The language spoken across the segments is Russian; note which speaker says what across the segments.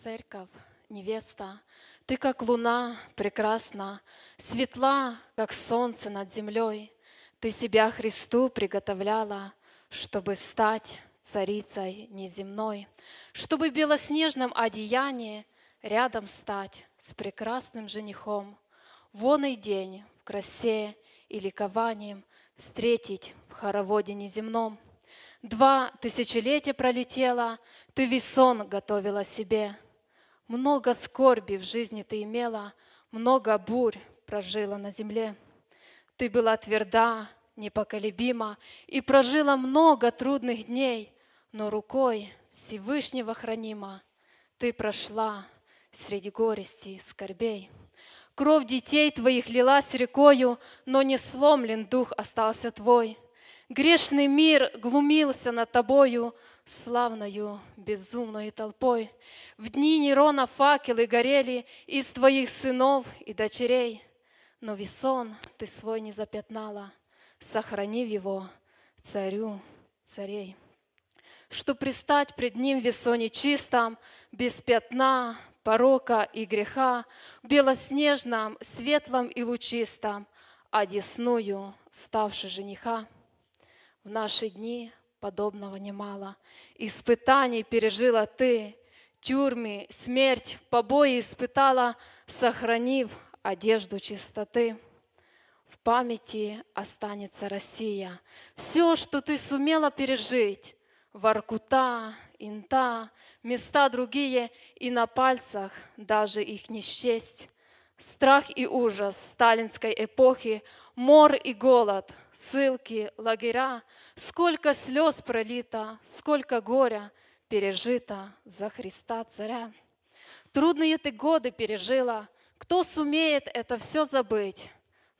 Speaker 1: Церковь, невеста, ты как луна прекрасна, светла, как солнце над землей. Ты себя Христу приготовляла, чтобы стать царицей неземной, чтобы в белоснежном одеянии рядом стать с прекрасным женихом. Вон и день в красе и ликованием встретить в хороводе неземном. Два тысячелетия пролетело, ты весон готовила себе — много скорби в жизни ты имела, много бурь прожила на земле. Ты была тверда, непоколебима и прожила много трудных дней, но рукой Всевышнего хранима ты прошла среди горести и скорбей. Кровь детей твоих лилась рекою, но не сломлен дух остался твой. Грешный мир глумился над тобою, славною безумною толпой. В дни Нерона факелы горели из твоих сынов и дочерей, но весон ты свой не запятнала, сохранив его царю царей. Что пристать пред ним весоне чистом, без пятна, порока и греха, белоснежном, светлом и лучистом, одесную ставший жениха. В наши дни – подобного немало. Испытаний пережила ты, тюрьмы, смерть, побои испытала, сохранив одежду чистоты. В памяти останется Россия. Все, что ты сумела пережить, Воркута, Инта, места другие, и на пальцах даже их не счесть. Страх и ужас сталинской эпохи мор и голод, ссылки, лагеря, сколько слез пролито, сколько горя пережито за Христа Царя. Трудные ты годы пережила, кто сумеет это все забыть?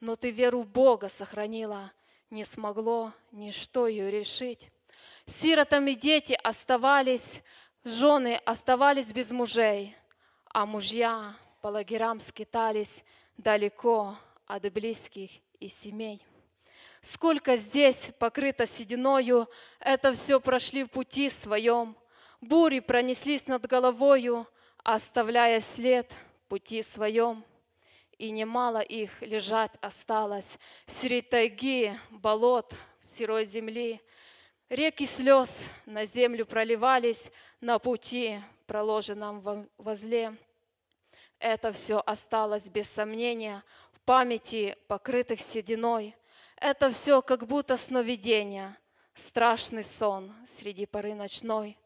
Speaker 1: Но ты веру в Бога сохранила, не смогло ничто ее решить. Сиротами дети оставались, жены оставались без мужей, а мужья по лагерям скитались далеко от близких и семей. Сколько здесь покрыто сединою, это все прошли в пути своем. Бури пронеслись над головою, оставляя след пути своем. И немало их лежать осталось среди тайги, болот, сырой земли. Реки слез на землю проливались на пути, проложенном возле. Это все осталось без сомнения памяти, покрытых сединой. Это все как будто сновидение, страшный сон среди поры ночной.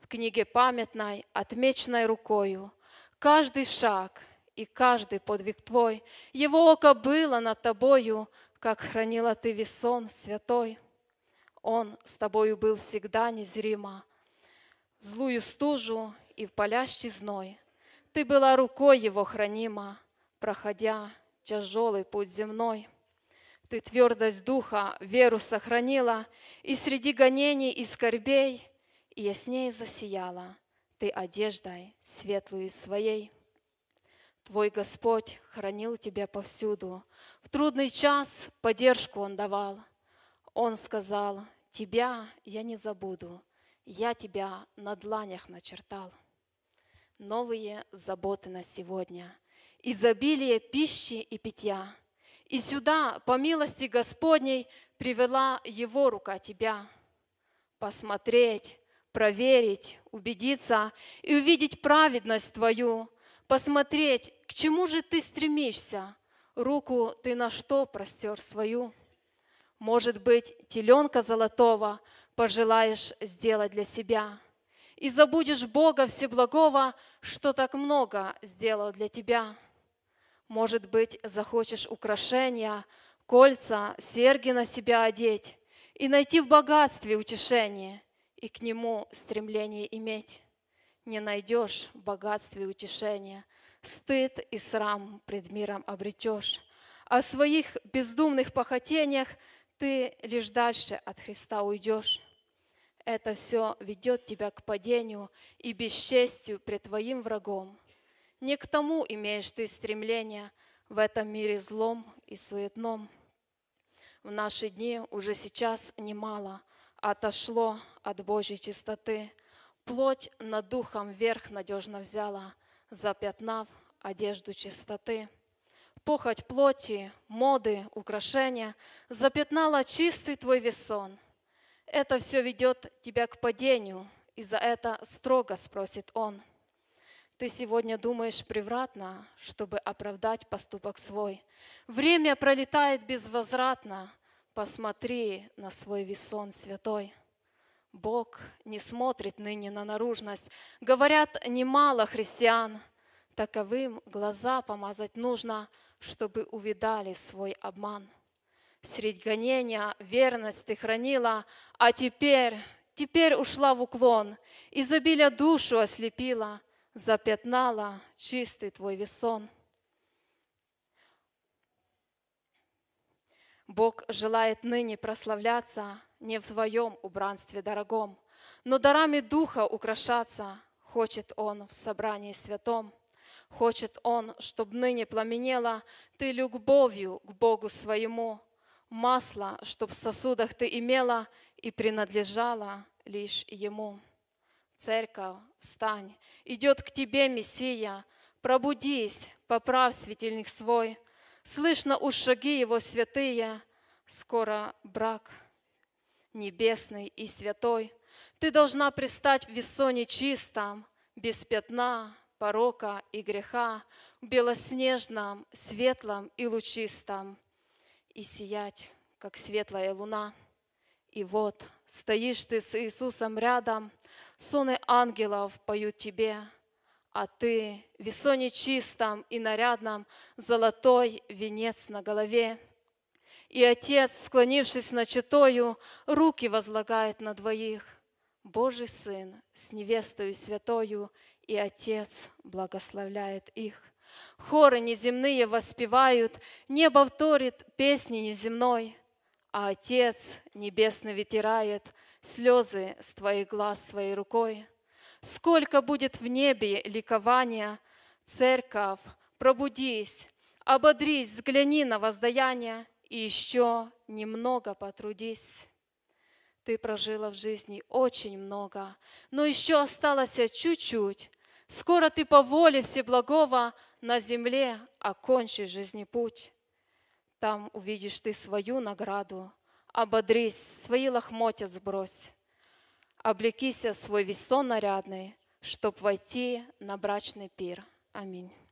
Speaker 1: В книге памятной, отмеченной рукою, каждый шаг и каждый подвиг твой, его око было над тобою, как хранила ты весон святой. Он с тобою был всегда незримо, в злую стужу и в палящий зной. Ты была рукой его хранима, проходя тяжелый путь земной. Ты твердость духа, веру сохранила, и среди гонений и скорбей и яснее засияла ты одеждой светлую своей. Твой Господь хранил тебя повсюду. В трудный час поддержку Он давал. Он сказал, тебя я не забуду, я тебя на дланях начертал. Новые заботы на сегодня – изобилие пищи и питья. И сюда, по милости Господней, привела его рука тебя. Посмотреть, проверить, убедиться и увидеть праведность твою, посмотреть, к чему же ты стремишься, руку ты на что простер свою. Может быть, теленка золотого пожелаешь сделать для себя, и забудешь Бога Всеблагого, что так много сделал для тебя. Может быть, захочешь украшения, кольца, серьги на себя одеть и найти в богатстве утешение и к нему стремление иметь. Не найдешь в богатстве утешения, стыд и срам пред миром обретешь. О своих бездумных похотениях ты лишь дальше от Христа уйдешь. Это все ведет тебя к падению и бесчестью пред твоим врагом – не к тому имеешь ты стремление в этом мире злом и суетном. В наши дни уже сейчас немало отошло от Божьей чистоты. Плоть над духом вверх надежно взяла, запятнав одежду чистоты. Похоть плоти, моды, украшения запятнала чистый твой весон. Это все ведет тебя к падению, и за это строго спросит он – ты сегодня думаешь превратно, чтобы оправдать поступок свой. Время пролетает безвозвратно. Посмотри на свой весон святой. Бог не смотрит ныне на наружность. Говорят немало христиан. Таковым глаза помазать нужно, чтобы увидали свой обман. Средь гонения верность ты хранила, а теперь, теперь ушла в уклон, изобилие душу ослепила — запятнала чистый твой весон. Бог желает ныне прославляться не в своем убранстве дорогом, но дарами Духа украшаться хочет Он в собрании святом. Хочет Он, чтобы ныне пламенела ты любовью к Богу своему, масло, чтоб в сосудах ты имела и принадлежала лишь Ему. Церковь, встань, идет к тебе Мессия, пробудись, поправ светильник свой, слышно у шаги его святые, скоро брак небесный и святой. Ты должна пристать в весоне чистом, без пятна, порока и греха, в белоснежном, светлом и лучистом, и сиять, как светлая луна. И вот стоишь ты с Иисусом рядом, Соны ангелов поют тебе, а ты в весоне чистом и нарядном золотой венец на голове. И отец, склонившись на читою, руки возлагает на двоих. Божий Сын с невестою святою, и Отец благословляет их. Хоры неземные воспевают, небо вторит песни неземной, а Отец небесный вытирает слезы с твоих глаз своей рукой. Сколько будет в небе ликования, церковь, пробудись, ободрись, взгляни на воздаяние и еще немного потрудись. Ты прожила в жизни очень много, но еще осталось чуть-чуть. Скоро ты по воле Всеблагого на земле окончишь жизни путь. Там увидишь ты свою награду, ободрись, свои лохмотья сбрось, облекися свой весон нарядный, чтоб войти на брачный пир. Аминь.